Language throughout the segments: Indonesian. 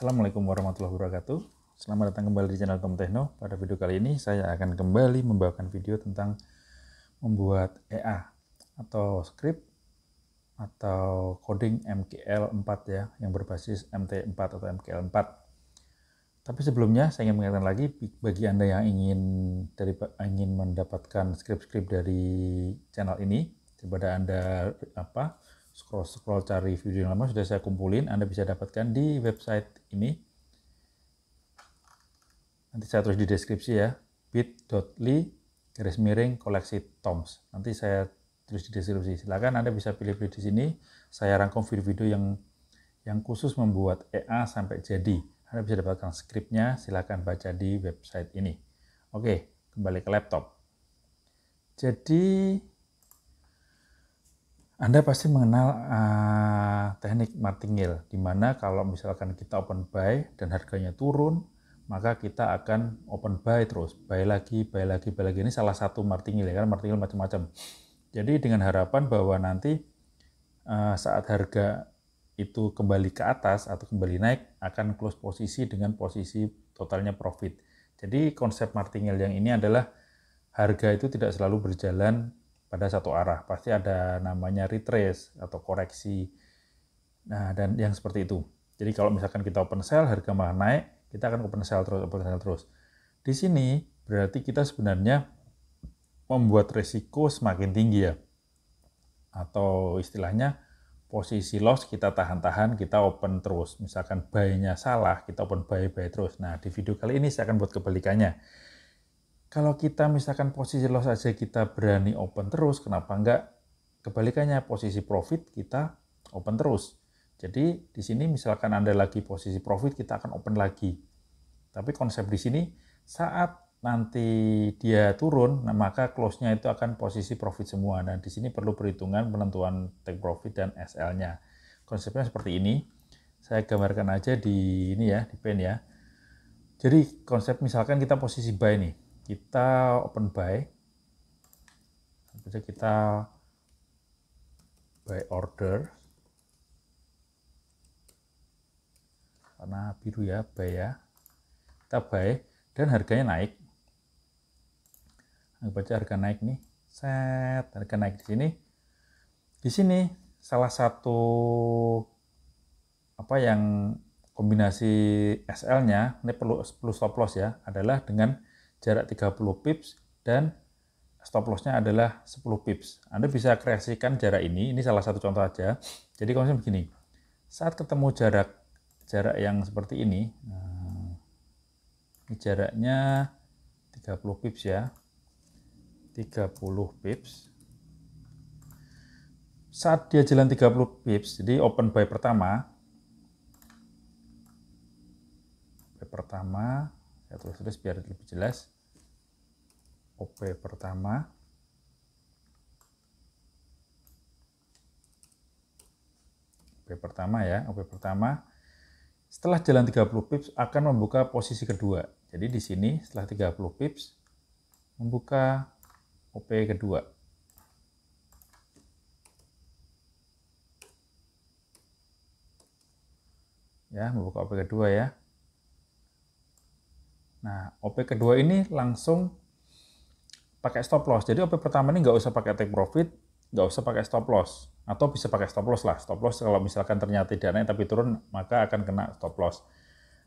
Assalamualaikum warahmatullahi wabarakatuh. Selamat datang kembali di channel Tom Techno. Pada video kali ini saya akan kembali membawakan video tentang membuat EA atau script atau coding MKL4 ya yang berbasis MT4 atau MKL4. Tapi sebelumnya saya ingin mengingatkan lagi bagi Anda yang ingin dari ingin mendapatkan script-script dari channel ini kepada Anda apa scroll-scroll cari video yang lama sudah saya kumpulin, Anda bisa dapatkan di website ini. Nanti saya tulis di deskripsi ya, bit.ly garis miring koleksi Toms. Nanti saya tulis di deskripsi. Silakan Anda bisa pilih-pilih di sini. Saya rangkum video-video yang yang khusus membuat EA sampai jadi. Anda bisa dapatkan skripnya, silakan baca di website ini. Oke, kembali ke laptop. Jadi anda pasti mengenal uh, teknik martingale, di mana kalau misalkan kita open buy dan harganya turun, maka kita akan open buy terus, buy lagi, buy lagi, buy lagi. Ini salah satu martingale ya, kan martingale macam-macam. Jadi dengan harapan bahwa nanti uh, saat harga itu kembali ke atas atau kembali naik akan close posisi dengan posisi totalnya profit. Jadi konsep martingale yang ini adalah harga itu tidak selalu berjalan pada satu arah. Pasti ada namanya retrace atau koreksi. Nah, dan yang seperti itu. Jadi kalau misalkan kita open sell, harga malah naik, kita akan open sell terus, open sell terus. Di sini berarti kita sebenarnya membuat resiko semakin tinggi ya. Atau istilahnya posisi loss kita tahan-tahan, kita open terus. Misalkan buy-nya salah, kita open buy-buy terus. Nah, di video kali ini saya akan buat kebalikannya kalau kita misalkan posisi loss aja kita berani open terus, kenapa enggak kebalikannya posisi profit kita open terus. Jadi di sini misalkan Anda lagi posisi profit kita akan open lagi. Tapi konsep di sini saat nanti dia turun, nah maka close-nya itu akan posisi profit semua. Nah, di sini perlu perhitungan penentuan take profit dan SL-nya. Konsepnya seperti ini. Saya gambarkan aja di ini ya, di pen ya. Jadi konsep misalkan kita posisi buy nih kita open buy kita buy order karena biru ya buy ya kita buy dan harganya naik anggap aja harga naik nih set harga naik di sini di sini salah satu apa yang kombinasi SL nya ini perlu, plus stop loss ya adalah dengan jarak 30 pips, dan stop lossnya adalah 10 pips. Anda bisa kreasikan jarak ini, ini salah satu contoh aja. Jadi konsep begini, saat ketemu jarak jarak yang seperti ini, eh, ini jaraknya 30 pips ya, 30 pips, saat dia jalan 30 pips, jadi open buy pertama, buy pertama, saya tulis terus biar lebih jelas OP pertama OP pertama ya OP pertama setelah jalan 30 pips akan membuka posisi kedua jadi di sini setelah 30 pips membuka OP kedua ya membuka OP kedua ya Nah, OP kedua ini langsung pakai stop loss. Jadi OP pertama ini nggak usah pakai take profit, nggak usah pakai stop loss. Atau bisa pakai stop loss lah. Stop loss kalau misalkan ternyata tidak naik tapi turun, maka akan kena stop loss.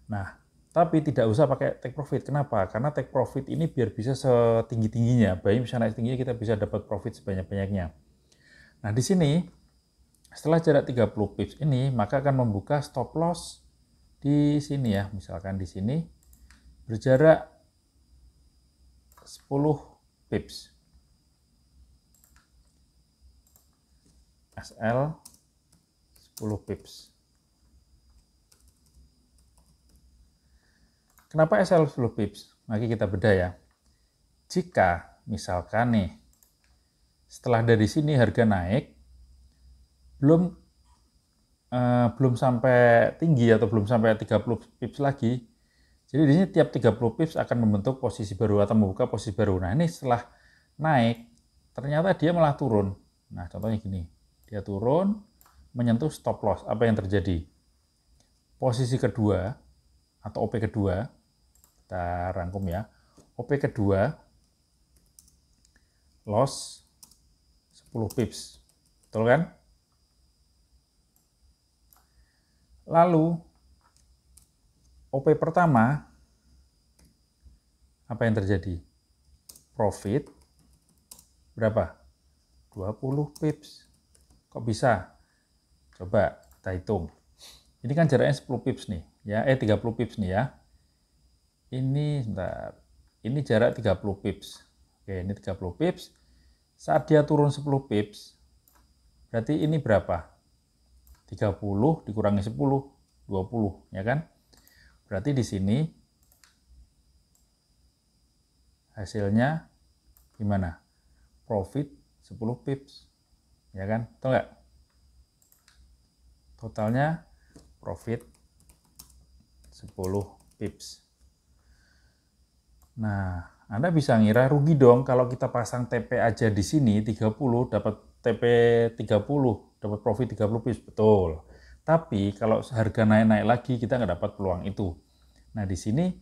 Nah, tapi tidak usah pakai take profit. Kenapa? Karena take profit ini biar bisa setinggi-tingginya. Bayi bisa naik tingginya, kita bisa dapat profit sebanyak-banyaknya. Nah, di sini setelah jarak 30 pips ini, maka akan membuka stop loss di sini ya. Misalkan di sini berjarak 10 pips. SL 10 pips. Kenapa SL 10 pips? Mari kita beda ya. Jika misalkan nih, setelah dari sini harga naik, belum eh, belum sampai tinggi atau belum sampai 30 pips lagi, jadi di sini tiap 30 pips akan membentuk posisi baru atau membuka posisi baru. Nah ini setelah naik, ternyata dia malah turun. Nah contohnya gini, dia turun, menyentuh stop loss. Apa yang terjadi? Posisi kedua atau OP kedua, kita rangkum ya. OP kedua, loss 10 pips. Betul kan? Lalu OP pertama apa yang terjadi? Profit berapa? 20 pips. Kok bisa? Coba kita hitung. Ini kan jaraknya 10 pips nih, ya. Eh 30 pips nih ya. Ini sebentar. Ini jarak 30 pips. Oke, ini 30 pips. Saat dia turun 10 pips, berarti ini berapa? 30 dikurangi 10, 20, ya kan? Berarti di sini hasilnya gimana? Profit 10 pips. Ya kan? Betul nggak? Totalnya profit 10 pips. Nah, Anda bisa ngira rugi dong kalau kita pasang TP aja di sini 30 dapat TP 30, dapat profit 30 pips. Betul. Tapi kalau harga naik-naik lagi kita nggak dapat peluang itu. Nah di sini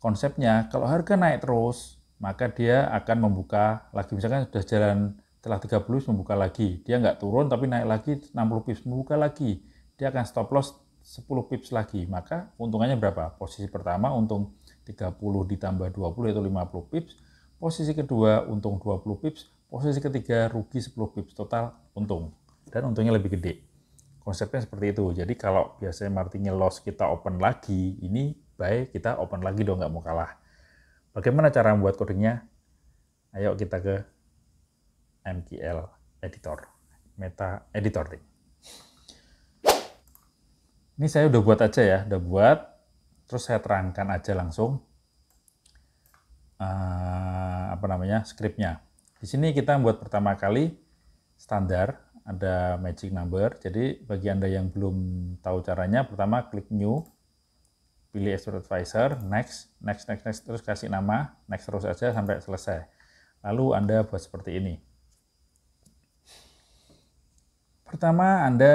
konsepnya kalau harga naik terus maka dia akan membuka lagi. Misalkan sudah jalan telah 30 pips membuka lagi. Dia nggak turun tapi naik lagi 60 pips membuka lagi. Dia akan stop loss 10 pips lagi. Maka untungannya berapa? Posisi pertama untung 30 ditambah 20 itu 50 pips. Posisi kedua untung 20 pips, posisi ketiga rugi 10 pips total untung dan untungnya lebih gede. Konsepnya seperti itu. Jadi kalau biasanya martingale loss kita open lagi, ini baik kita open lagi dong nggak mau kalah. Bagaimana cara membuat codingnya? Ayo kita ke MQL Editor, Meta Editor. Ini saya udah buat aja ya, udah buat. Terus saya terangkan aja langsung uh, apa namanya scriptnya. Di sini kita buat pertama kali standar ada magic number. Jadi bagi Anda yang belum tahu caranya, pertama klik new, pilih expert advisor, next, next, next, next, terus kasih nama, next terus aja sampai selesai. Lalu Anda buat seperti ini. Pertama Anda,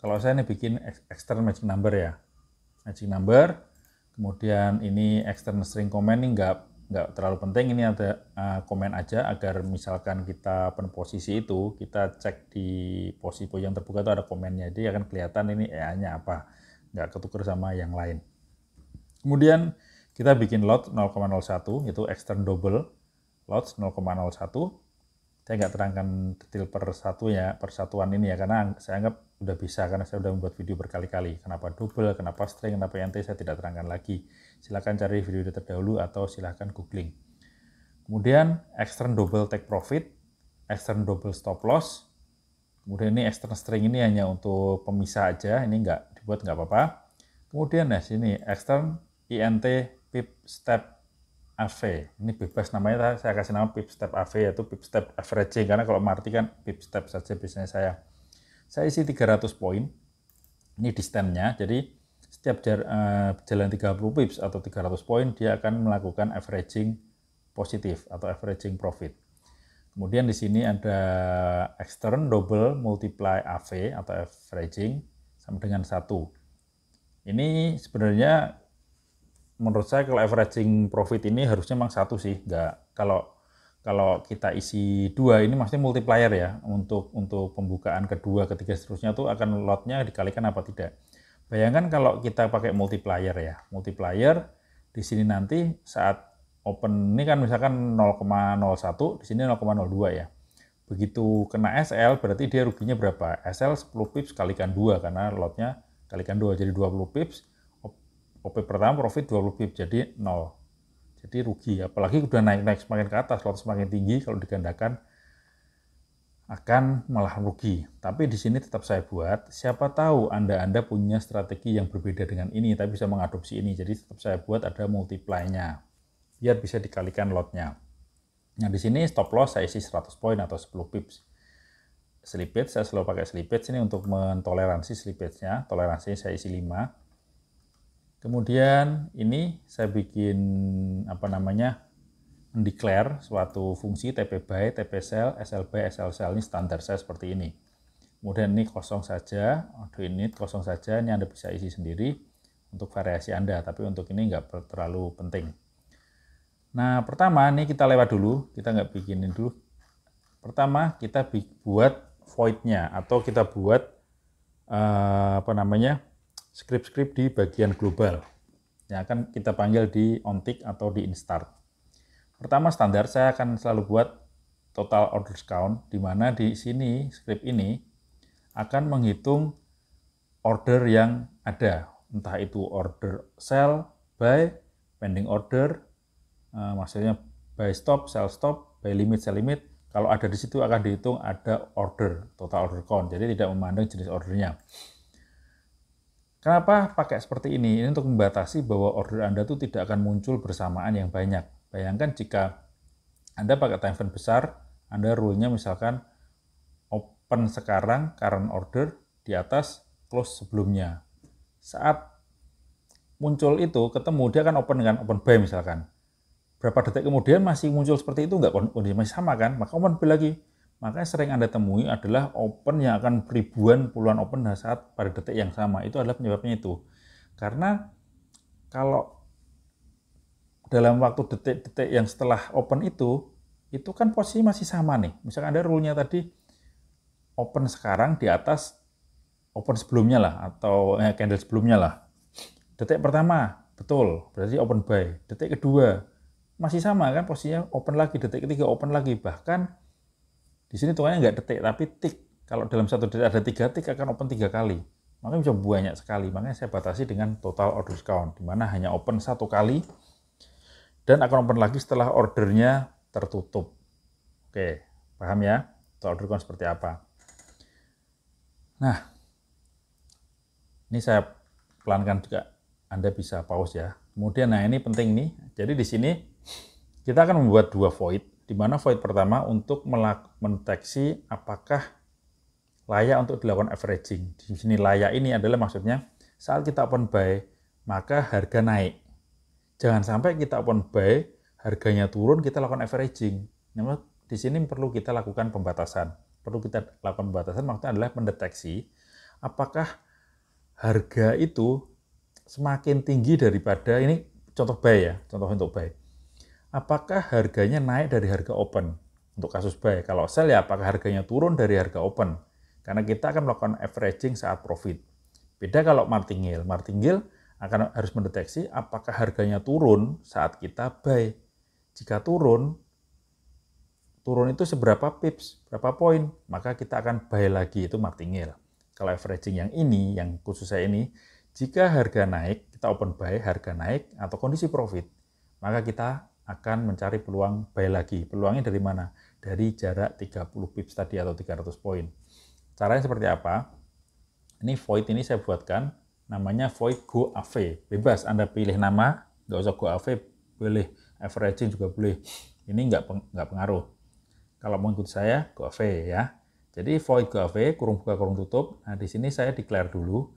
kalau saya ini bikin external magic number ya. Magic number, kemudian ini external string command, ini nggak nggak terlalu penting ini ada uh, komen aja agar misalkan kita penposisi itu kita cek di posisi yang terbuka itu ada komennya jadi akan kelihatan ini EA-nya apa nggak ketuker sama yang lain kemudian kita bikin lot 0,01 itu extern double lot 0,01 saya nggak terangkan detail per satu ya persatuan ini ya karena saya anggap udah bisa karena saya udah membuat video berkali-kali kenapa double kenapa string kenapa e nt saya tidak terangkan lagi silahkan cari video terdahulu atau silahkan googling. Kemudian extern double take profit, extern double stop loss. Kemudian ini extern string ini hanya untuk pemisah aja, ini enggak dibuat enggak apa-apa. Kemudian nah sini extern INT pip step AV. Ini bebas namanya, saya kasih nama pip step AV yaitu pip step averaging karena kalau marti kan pip step saja biasanya saya. Saya isi 300 poin. Ini di nya Jadi setiap jar, uh, jalan 30 pips atau 300 poin dia akan melakukan averaging positif atau averaging profit. Kemudian di sini ada extern double multiply AV atau averaging sama dengan satu. Ini sebenarnya menurut saya kalau averaging profit ini harusnya memang satu sih, enggak kalau kalau kita isi dua ini maksudnya multiplier ya untuk untuk pembukaan kedua ketiga seterusnya tuh akan lotnya dikalikan apa tidak Bayangkan kalau kita pakai multiplier ya. Multiplier di sini nanti saat open ini kan misalkan 0,01, di sini 0,02 ya. Begitu kena SL berarti dia ruginya berapa? SL 10 pips kalikan 2 karena lotnya kalikan 2 jadi 20 pips. OP pertama profit 20 pips jadi 0. Jadi rugi apalagi udah naik-naik semakin ke atas lot semakin tinggi kalau digandakan akan malah rugi. Tapi di sini tetap saya buat, siapa tahu Anda-Anda punya strategi yang berbeda dengan ini, tapi bisa mengadopsi ini. Jadi tetap saya buat ada multiply biar bisa dikalikan lotnya. Nah di sini stop loss saya isi 100 poin atau 10 pips. Slippage, saya selalu pakai slippage ini untuk mentoleransi slippage-nya. Toleransinya saya isi 5. Kemudian ini saya bikin apa namanya mendeklar suatu fungsi TP by, TP cell, SL SL cell ini standar saya seperti ini. Kemudian ini kosong saja, auto init kosong saja, ini Anda bisa isi sendiri untuk variasi Anda, tapi untuk ini nggak terlalu penting. Nah, pertama ini kita lewat dulu, kita nggak bikinin dulu. Pertama, kita buat voidnya atau kita buat uh, apa namanya script-script di bagian global yang akan kita panggil di ontic atau di instart. Pertama standar saya akan selalu buat total orders count di mana di sini script ini akan menghitung order yang ada, entah itu order sell, buy, pending order, eh, maksudnya buy stop, sell stop, buy limit, sell limit. Kalau ada di situ akan dihitung ada order, total order count. Jadi tidak memandang jenis ordernya. Kenapa pakai seperti ini? Ini untuk membatasi bahwa order Anda itu tidak akan muncul bersamaan yang banyak. Bayangkan jika Anda pakai time frame besar, Anda rule-nya misalkan open sekarang, current order, di atas close sebelumnya. Saat muncul itu, ketemu, dia kan open dengan open buy misalkan. Berapa detik kemudian masih muncul seperti itu, nggak kondisi masih sama kan, maka open buy lagi. Makanya sering Anda temui adalah open yang akan ribuan, puluhan open saat pada detik yang sama. Itu adalah penyebabnya itu. Karena kalau dalam waktu detik-detik yang setelah open itu, itu kan posisi masih sama nih. Misalkan ada rule-nya tadi open sekarang di atas open sebelumnya lah atau eh, candle sebelumnya lah. Detik pertama betul, berarti open buy. Detik kedua masih sama kan posisinya open lagi, detik ketiga open lagi. Bahkan di sini tuanya nggak detik tapi tick. Kalau dalam satu detik ada tiga tick akan open tiga kali. Makanya bisa banyak sekali. Makanya saya batasi dengan total order count, di mana hanya open satu kali dan akan open lagi setelah ordernya tertutup. Oke, paham ya? Atau order kon seperti apa? Nah, ini saya pelankan juga. Anda bisa pause ya. Kemudian, nah ini penting nih. Jadi di sini kita akan membuat dua void. Di mana void pertama untuk mendeteksi apakah layak untuk dilakukan averaging. Di sini layak ini adalah maksudnya saat kita open buy, maka harga naik. Jangan sampai kita open buy, harganya turun, kita lakukan averaging. Namun di sini perlu kita lakukan pembatasan. Perlu kita lakukan pembatasan maksudnya adalah mendeteksi apakah harga itu semakin tinggi daripada ini contoh buy ya, contoh untuk buy. Apakah harganya naik dari harga open untuk kasus buy? Kalau sell ya apakah harganya turun dari harga open? Karena kita akan melakukan averaging saat profit. Beda kalau martingale. Martingale akan harus mendeteksi apakah harganya turun saat kita buy. Jika turun, turun itu seberapa pips, berapa poin, maka kita akan buy lagi itu martingale. Kalau averaging yang ini, yang khusus saya ini, jika harga naik, kita open buy, harga naik atau kondisi profit, maka kita akan mencari peluang buy lagi. Peluangnya dari mana? Dari jarak 30 pips tadi atau 300 poin. Caranya seperti apa? Ini void ini saya buatkan namanya void go av bebas anda pilih nama nggak usah go av boleh averaging juga boleh ini nggak nggak pengaruh kalau mau ikut saya go av ya jadi void go av kurung buka kurung tutup nah di sini saya declare dulu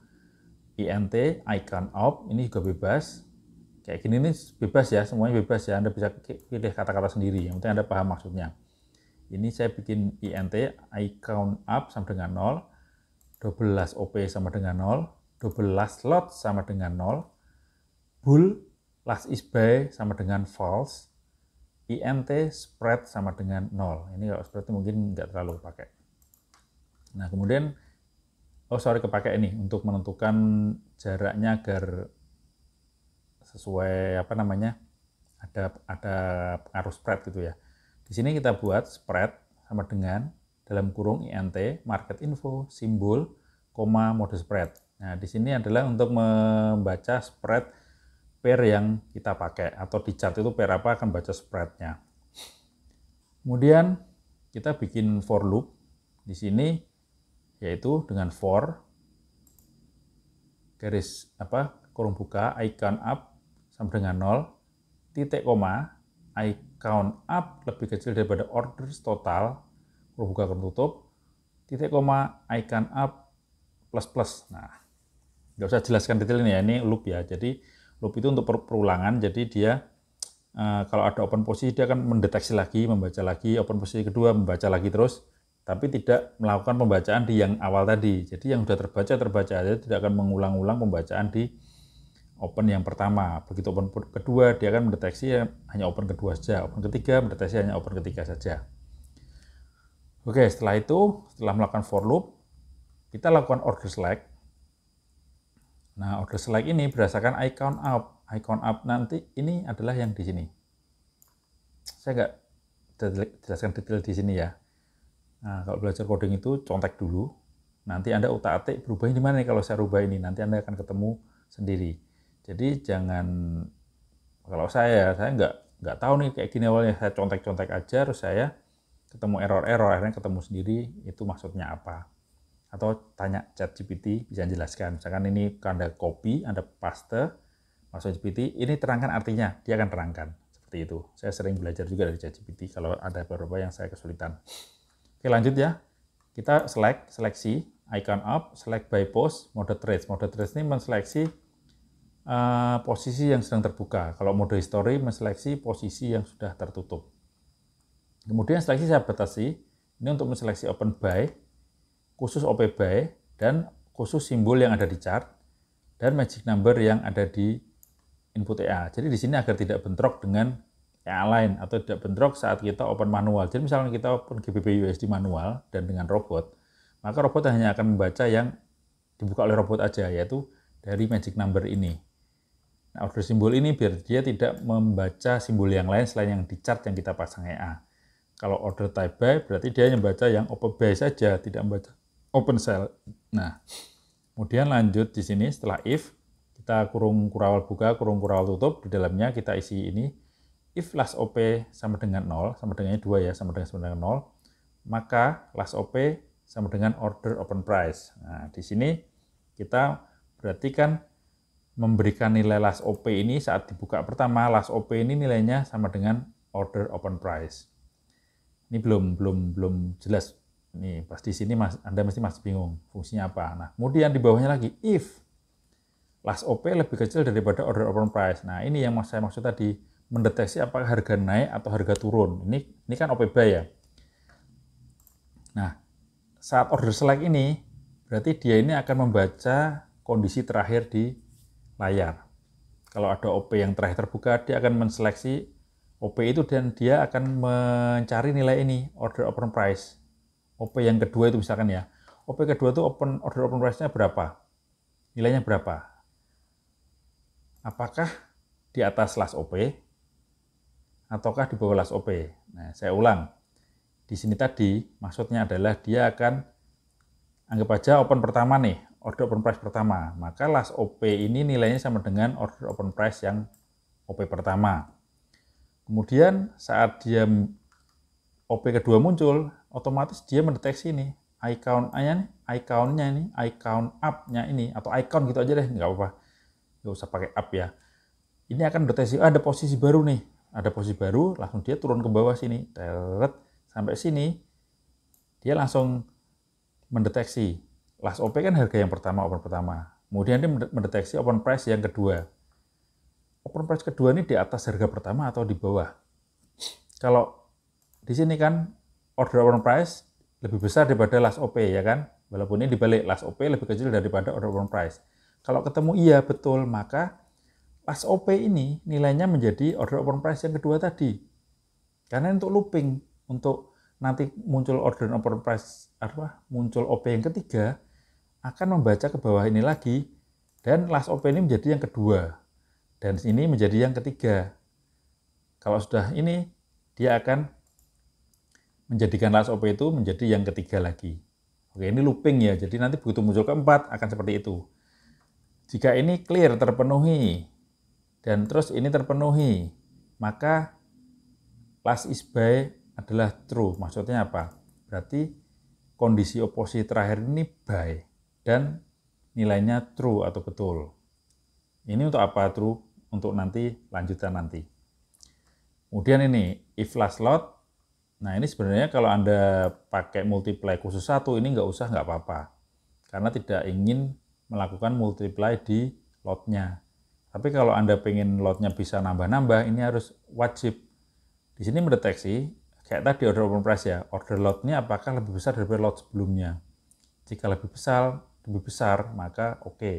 int icon op ini juga bebas kayak gini ini bebas ya semuanya bebas ya anda bisa pilih kata-kata sendiri yang penting anda paham maksudnya ini saya bikin int icon up sama dengan 0 12 op sama dengan 0 last lot sama dengan 0. Bool last is by sama dengan false. INT spread sama dengan 0. Ini kalau spread mungkin nggak terlalu pakai. Nah kemudian, oh sorry kepakai ini untuk menentukan jaraknya agar sesuai apa namanya ada ada pengaruh spread gitu ya. Di sini kita buat spread sama dengan dalam kurung INT market info simbol koma mode spread. Nah, di sini adalah untuk membaca spread pair yang kita pakai atau di chart itu pair apa akan baca spreadnya. Kemudian kita bikin for loop di sini yaitu dengan for garis apa kurung buka I count up sama dengan 0 titik koma I count up lebih kecil daripada orders total kurung buka kurung tutup titik koma I count up plus plus nah nggak usah jelaskan detail ini ya ini loop ya jadi loop itu untuk perulangan jadi dia uh, kalau ada open posisi dia akan mendeteksi lagi membaca lagi open posisi kedua membaca lagi terus tapi tidak melakukan pembacaan di yang awal tadi jadi yang sudah terbaca terbaca aja tidak akan mengulang-ulang pembacaan di open yang pertama begitu open kedua dia akan mendeteksi ya hanya open kedua saja open ketiga mendeteksi hanya open ketiga saja oke setelah itu setelah melakukan for loop kita lakukan order select Nah, order select ini berdasarkan icon up. Icon up nanti ini adalah yang di sini. Saya nggak jelaskan detail di sini ya. Nah, kalau belajar coding itu contek dulu. Nanti Anda utak-atik berubahnya di mana nih kalau saya rubah ini. Nanti Anda akan ketemu sendiri. Jadi jangan kalau saya saya nggak nggak tahu nih kayak gini awalnya saya contek-contek aja terus saya ketemu error-error akhirnya ketemu sendiri itu maksudnya apa atau tanya chat GPT bisa jelaskan. Misalkan ini Anda copy, Anda paste, masuk GPT, ini terangkan artinya, dia akan terangkan. Seperti itu. Saya sering belajar juga dari chat GPT kalau ada beberapa yang saya kesulitan. Oke lanjut ya. Kita select, seleksi, icon up, select by post, mode trades, Mode trades ini menseleksi uh, posisi yang sedang terbuka. Kalau mode history menseleksi posisi yang sudah tertutup. Kemudian seleksi saya batasi. Ini untuk menseleksi open by, khusus OP dan khusus simbol yang ada di chart dan magic number yang ada di input EA. Jadi di sini agar tidak bentrok dengan EA lain atau tidak bentrok saat kita open manual. Jadi misalnya kita open GBP USD manual dan dengan robot, maka robot hanya akan membaca yang dibuka oleh robot aja yaitu dari magic number ini. Nah, order simbol ini biar dia tidak membaca simbol yang lain selain yang di chart yang kita pasang EA. Kalau order type by berarti dia hanya membaca yang open by saja, tidak membaca open cell. Nah, kemudian lanjut di sini setelah if kita kurung kurawal buka, kurung kurawal tutup, di dalamnya kita isi ini if last OP sama dengan nol sama dengan dua ya, sama dengan sama dengan 0, maka last OP sama dengan order open price. Nah, di sini kita berarti kan memberikan nilai last OP ini saat dibuka pertama, last OP ini nilainya sama dengan order open price. Ini belum belum belum jelas Nih, pasti sini mas, Anda mesti masih bingung fungsinya apa. Nah, kemudian di bawahnya lagi if last OP lebih kecil daripada order open price. Nah, ini yang saya maksud tadi mendeteksi apakah harga naik atau harga turun. Ini ini kan OP buy ya. Nah, saat order select ini berarti dia ini akan membaca kondisi terakhir di layar. Kalau ada OP yang terakhir terbuka, dia akan menseleksi OP itu dan dia akan mencari nilai ini, order open price. OP yang kedua itu misalkan ya. OP kedua itu open order open price-nya berapa? Nilainya berapa? Apakah di atas las OP ataukah di bawah las OP? Nah, saya ulang. Di sini tadi maksudnya adalah dia akan anggap aja open pertama nih, order open price pertama. Maka las OP ini nilainya sama dengan order open price yang OP pertama. Kemudian saat dia OP kedua muncul, otomatis dia mendeteksi nih icon nya nih, iconnya ini, icon up-nya ini atau icon gitu aja deh, nggak apa-apa. Nggak usah pakai up ya. Ini akan mendeteksi ah, ada posisi baru nih, ada posisi baru, langsung dia turun ke bawah sini, teret sampai sini, dia langsung mendeteksi. Last OP kan harga yang pertama, open pertama. Kemudian dia mendeteksi open price yang kedua. Open price kedua ini di atas harga pertama atau di bawah. Kalau di sini kan order open price lebih besar daripada last OP ya kan walaupun ini dibalik last OP lebih kecil daripada order open price kalau ketemu iya betul maka last OP ini nilainya menjadi order open price yang kedua tadi karena untuk looping untuk nanti muncul order open price apa muncul OP yang ketiga akan membaca ke bawah ini lagi dan last OP ini menjadi yang kedua dan ini menjadi yang ketiga kalau sudah ini dia akan menjadikan last OP itu menjadi yang ketiga lagi. Oke, ini looping ya. Jadi nanti begitu muncul keempat akan seperti itu. Jika ini clear terpenuhi dan terus ini terpenuhi, maka last is by adalah true. Maksudnya apa? Berarti kondisi oposisi terakhir ini by dan nilainya true atau betul. Ini untuk apa true? Untuk nanti lanjutan nanti. Kemudian ini if last lot Nah ini sebenarnya kalau Anda pakai multiply khusus satu ini nggak usah nggak apa-apa. Karena tidak ingin melakukan multiply di lotnya. Tapi kalau Anda pengen lotnya bisa nambah-nambah, ini harus wajib. Di sini mendeteksi, kayak tadi order open price ya, order lotnya apakah lebih besar daripada lot sebelumnya. Jika lebih besar, lebih besar maka oke. Okay.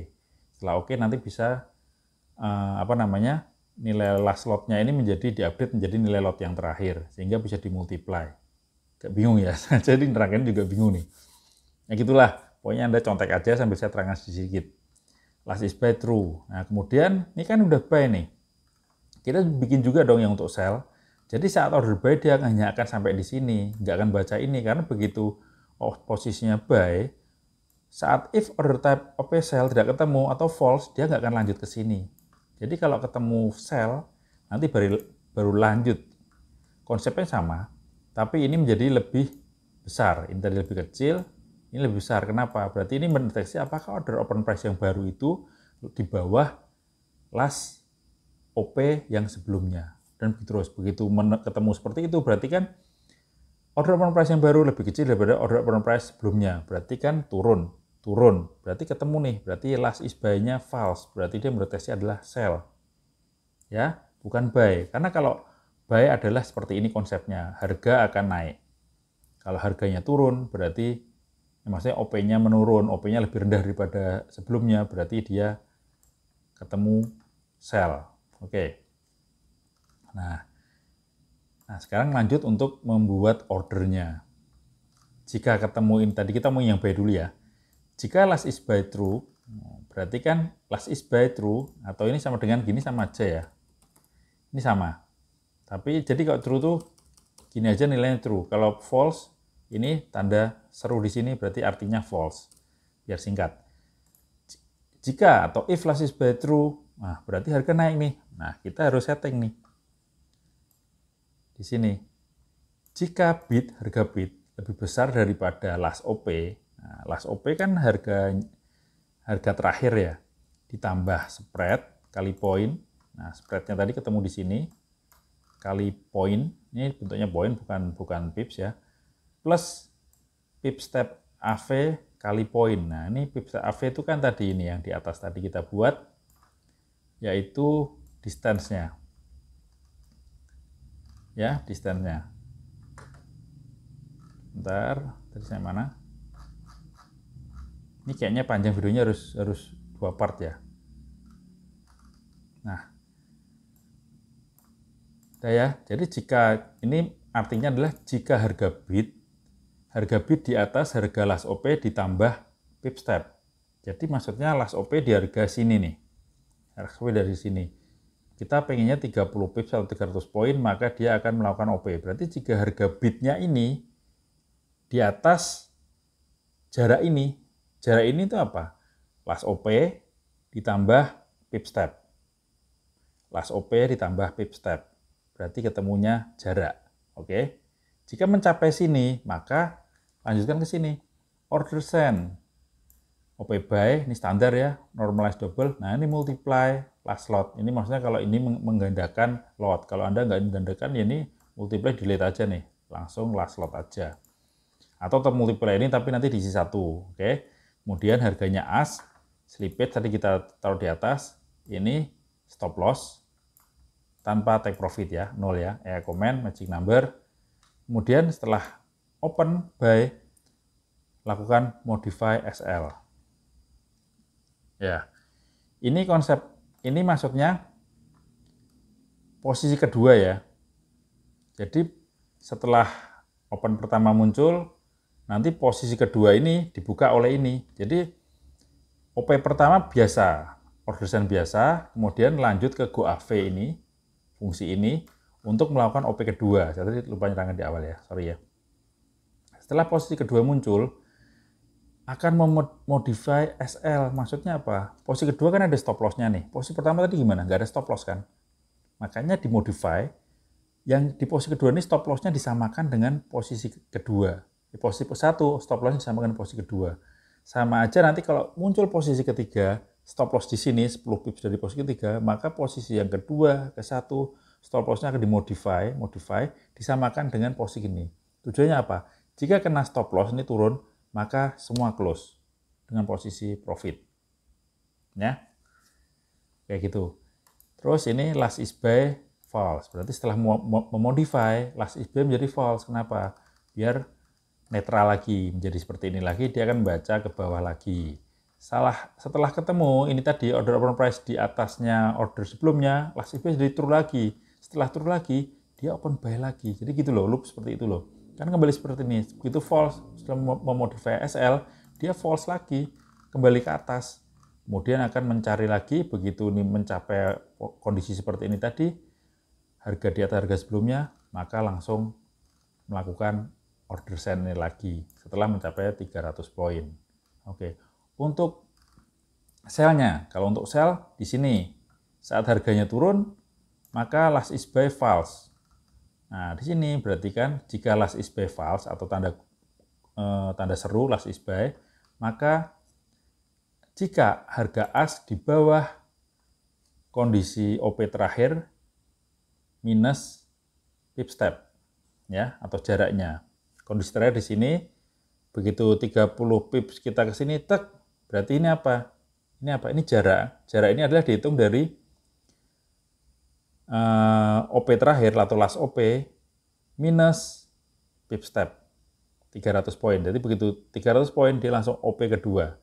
Setelah oke okay, nanti bisa eh, apa namanya nilai last lotnya ini menjadi diupdate menjadi nilai lot yang terakhir sehingga bisa dimultiply. Gak bingung ya, jadi nerangin juga bingung nih. Ya gitulah, pokoknya Anda contek aja sambil saya terangkan sedikit. Last is by true. Nah kemudian ini kan udah buy nih. Kita bikin juga dong yang untuk sell. Jadi saat order buy dia hanya akan sampai di sini, nggak akan baca ini karena begitu oh, posisinya buy, saat if order type OP sell tidak ketemu atau false, dia nggak akan lanjut ke sini jadi kalau ketemu sel, nanti baru, baru lanjut. Konsepnya sama, tapi ini menjadi lebih besar. Ini tadi lebih kecil, ini lebih besar. Kenapa? Berarti ini mendeteksi apakah order open price yang baru itu di bawah last OP yang sebelumnya. Dan begitu terus. Begitu ketemu seperti itu, berarti kan order open price yang baru lebih kecil daripada order open price sebelumnya. Berarti kan turun turun. Berarti ketemu nih, berarti last is buy-nya false. Berarti dia mendeteksi adalah sell. Ya, bukan buy. Karena kalau buy adalah seperti ini konsepnya, harga akan naik. Kalau harganya turun, berarti ya maksudnya OP-nya menurun, OP-nya lebih rendah daripada sebelumnya, berarti dia ketemu sell. Oke. Okay. Nah, nah sekarang lanjut untuk membuat ordernya. Jika ketemuin tadi kita mau yang buy dulu ya jika last is by true, berarti kan last is by true, atau ini sama dengan gini sama aja ya. Ini sama. Tapi jadi kalau true tuh gini aja nilainya true. Kalau false, ini tanda seru di sini berarti artinya false. Biar singkat. Jika atau if last is by true, nah berarti harga naik nih. Nah, kita harus setting nih. Di sini. Jika bid, harga bid lebih besar daripada last OP, Nah, last OP kan harga harga terakhir ya, ditambah spread kali poin. Nah, spreadnya tadi ketemu di sini kali poin. Ini bentuknya poin bukan bukan pips ya. Plus pip step AV kali poin. Nah, ini pip step AV itu kan tadi ini yang di atas tadi kita buat yaitu distance-nya. Ya, distance-nya. Bentar, tadi saya mana? ini kayaknya panjang videonya harus harus dua part ya nah udah ya jadi jika ini artinya adalah jika harga bid harga bid di atas harga las OP ditambah pip step jadi maksudnya las OP di harga sini nih las OP dari sini kita pengennya 30 pips atau 300 poin maka dia akan melakukan OP berarti jika harga bitnya ini di atas jarak ini Jarak ini itu apa? Last OP ditambah pip step. Last OP ditambah pip step. Berarti ketemunya jarak. Oke. Jika mencapai sini, maka lanjutkan ke sini. Order send. OP buy ini standar ya, Normalize double. Nah, ini multiply last lot. Ini maksudnya kalau ini menggandakan lot. Kalau Anda nggak menggandakan, ya ini multiply delete aja nih. Langsung last lot aja. Atau multiply ini tapi nanti diisi satu. Oke. Okay? Kemudian harganya as, slippage tadi kita taruh di atas, ini stop loss tanpa take profit ya, nol ya, EA ya, comment, magic number. Kemudian setelah open buy, lakukan modify SL. Ya, ini konsep, ini maksudnya posisi kedua ya. Jadi setelah open pertama muncul, Nanti posisi kedua ini dibuka oleh ini. Jadi OP pertama biasa, orderan biasa, kemudian lanjut ke go av ini, fungsi ini, untuk melakukan OP kedua. Saya tadi lupa nyerangkan di awal ya, sorry ya. Setelah posisi kedua muncul, akan memodify SL. Maksudnya apa? Posisi kedua kan ada stop loss-nya nih. Posisi pertama tadi gimana? Nggak ada stop loss kan? Makanya dimodify, yang di posisi kedua ini stop loss-nya disamakan dengan posisi kedua. Di posisi satu stop loss sama dengan posisi kedua. Sama aja nanti kalau muncul posisi ketiga, stop loss di sini 10 pips dari posisi ketiga, maka posisi yang kedua ke satu stop lossnya akan dimodify, modify disamakan dengan posisi ini. Tujuannya apa? Jika kena stop loss ini turun, maka semua close dengan posisi profit. Ya. Kayak gitu. Terus ini last is buy false. Berarti setelah memodify, last is buy menjadi false. Kenapa? Biar netral lagi, menjadi seperti ini lagi, dia akan baca ke bawah lagi. Salah setelah ketemu, ini tadi order open price di atasnya order sebelumnya, last price jadi turun lagi. Setelah turun lagi, dia open buy lagi. Jadi gitu loh, loop seperti itu loh. Kan kembali seperti ini, begitu false, setelah memodify SL, dia false lagi, kembali ke atas. Kemudian akan mencari lagi, begitu ini mencapai kondisi seperti ini tadi, harga di atas harga sebelumnya, maka langsung melakukan order ini lagi setelah mencapai 300 poin. Oke, untuk selnya, kalau untuk sel di sini saat harganya turun maka last is buy false. Nah, di sini berarti kan jika last is buy false atau tanda eh, tanda seru last is buy, maka jika harga as di bawah kondisi OP terakhir minus pip step ya atau jaraknya terakhir di sini begitu 30 pips kita ke sini tek berarti ini apa ini apa ini jarak jarak ini adalah dihitung dari uh, eh, OP terakhir atau last OP minus pip step 300 poin jadi begitu 300 poin dia langsung OP kedua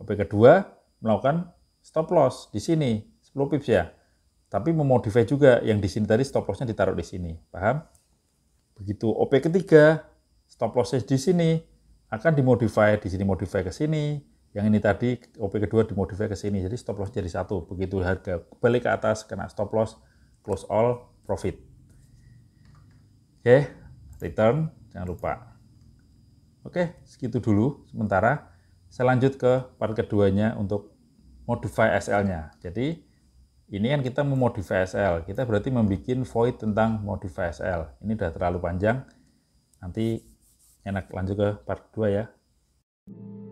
OP kedua melakukan stop loss di sini 10 pips ya tapi memodify juga yang di sini tadi stop lossnya ditaruh di sini paham begitu OP ketiga stop loss di sini akan dimodify di sini modify ke sini yang ini tadi OP kedua dimodify ke sini jadi stop loss jadi satu begitu harga balik ke atas kena stop loss close all profit oke okay, return jangan lupa oke okay, segitu dulu sementara saya lanjut ke part keduanya untuk modify SL nya jadi ini kan kita memodify SL kita berarti membuat void tentang modify SL ini sudah terlalu panjang nanti enak lanjut ke part 2 ya Thank you